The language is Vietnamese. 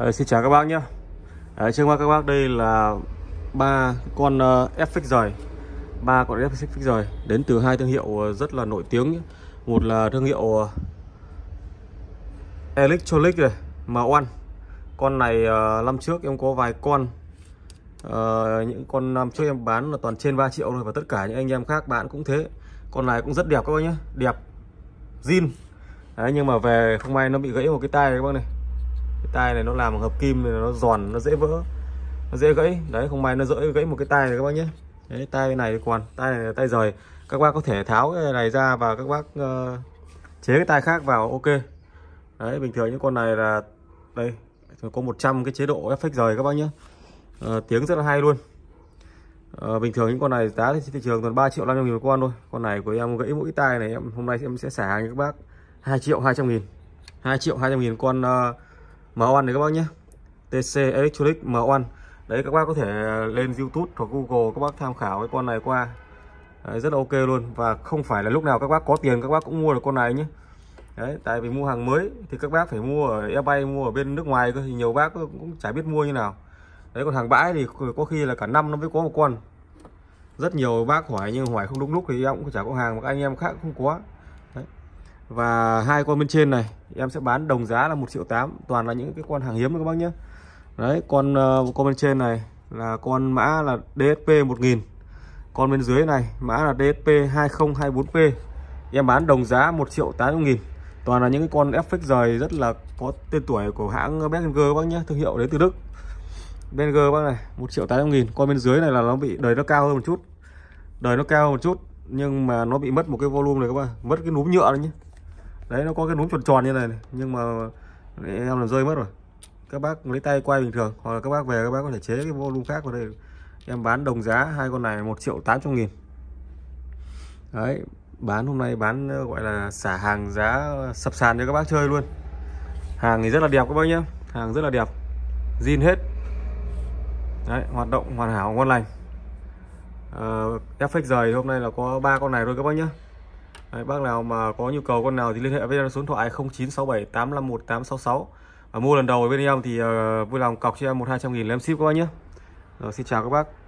À, xin chào các bác nhé à, Trước mắt các bác đây là ba con uh, ờ, FX rời ba con FX rời đến từ hai thương hiệu rất là nổi tiếng nhé. Một là thương hiệu uh, Electronic này M1 Con này uh, năm trước em có vài con uh, Những con năm trước em bán là toàn trên 3 triệu rồi Và tất cả những anh em khác bạn cũng thế Con này cũng rất đẹp các bác nhé Đẹp Zin Đấy, nhưng mà về không may nó bị gãy một cái tay các bác này cái tay này nó làm bằng hợp kim nên nó giòn nó dễ vỡ nó dễ gãy đấy không may nó dễ gãy một cái tay này các bác nhé đấy tay này còn tay này là tay rời các bác có thể tháo cái này ra và các bác uh, chế cái tay khác vào ok đấy bình thường những con này là đây có 100 cái chế độ effect rời các bác nhé uh, tiếng rất là hay luôn À, bình thường những con này giá trên thị trường toàn 3 triệu 500 nghìn một con thôi con này của em gãy mỗi tay này em hôm nay em sẽ xả hàng các bác 2 triệu 200 nghìn 2 triệu 200 nghìn con uh, M1 này các bác nhé TC Electronic M1 đấy các bác có thể lên YouTube hoặc Google các bác tham khảo cái con này qua đấy, rất là ok luôn và không phải là lúc nào các bác có tiền các bác cũng mua được con này nhé đấy tại vì mua hàng mới thì các bác phải mua ở eBay mua ở bên nước ngoài thì nhiều bác cũng chả biết mua như nào đấy còn hàng bãi thì có khi là cả năm nó mới có một con rất nhiều bác hỏi nhưng hỏi không đúng lúc thì em cũng chả có hàng mà các anh em khác không có và hai con bên trên này em sẽ bán đồng giá là một triệu tám toàn là những cái con hàng hiếm các bác nhé đấy con uh, con bên trên này là con mã là DSP 1000 con bên dưới này mã là DSP 2024P em bán đồng giá 1 triệu 800 nghìn toàn là những cái con FX rời rất là có tên tuổi của hãng Berger bác nhé thương hiệu đến từ Đức Berger bác này 1 triệu 800 nghìn con bên dưới này là nó bị đời nó cao hơn một chút đời nó cao hơn một chút nhưng mà nó bị mất một cái volume này các bạn mất cái núm nhựa đấy nhé đấy nó có cái núm tròn tròn như này, này. nhưng mà em làm rơi mất rồi các bác lấy tay quay bình thường hoặc là các bác về các bác có thể chế cái volume khác vào đây em bán đồng giá hai con này 1 triệu 800 nghìn đấy bán hôm nay bán ờ, gọi là xả hàng giá sập sàn cho các bác chơi luôn hàng thì rất là đẹp các bác nhé hàng rất là đẹp zin hết đấy hoạt động hoàn hảo ngon lành uh, ờ, FX rời hôm nay là có ba con này thôi các bác nhé Đấy, bác nào mà có nhu cầu con nào thì liên hệ với số điện thoại 0967 851 866 và mua lần đầu ở bên em thì uh, vui lòng cọc cho em một hai trăm em ship các bác nhé rồi, xin chào các bác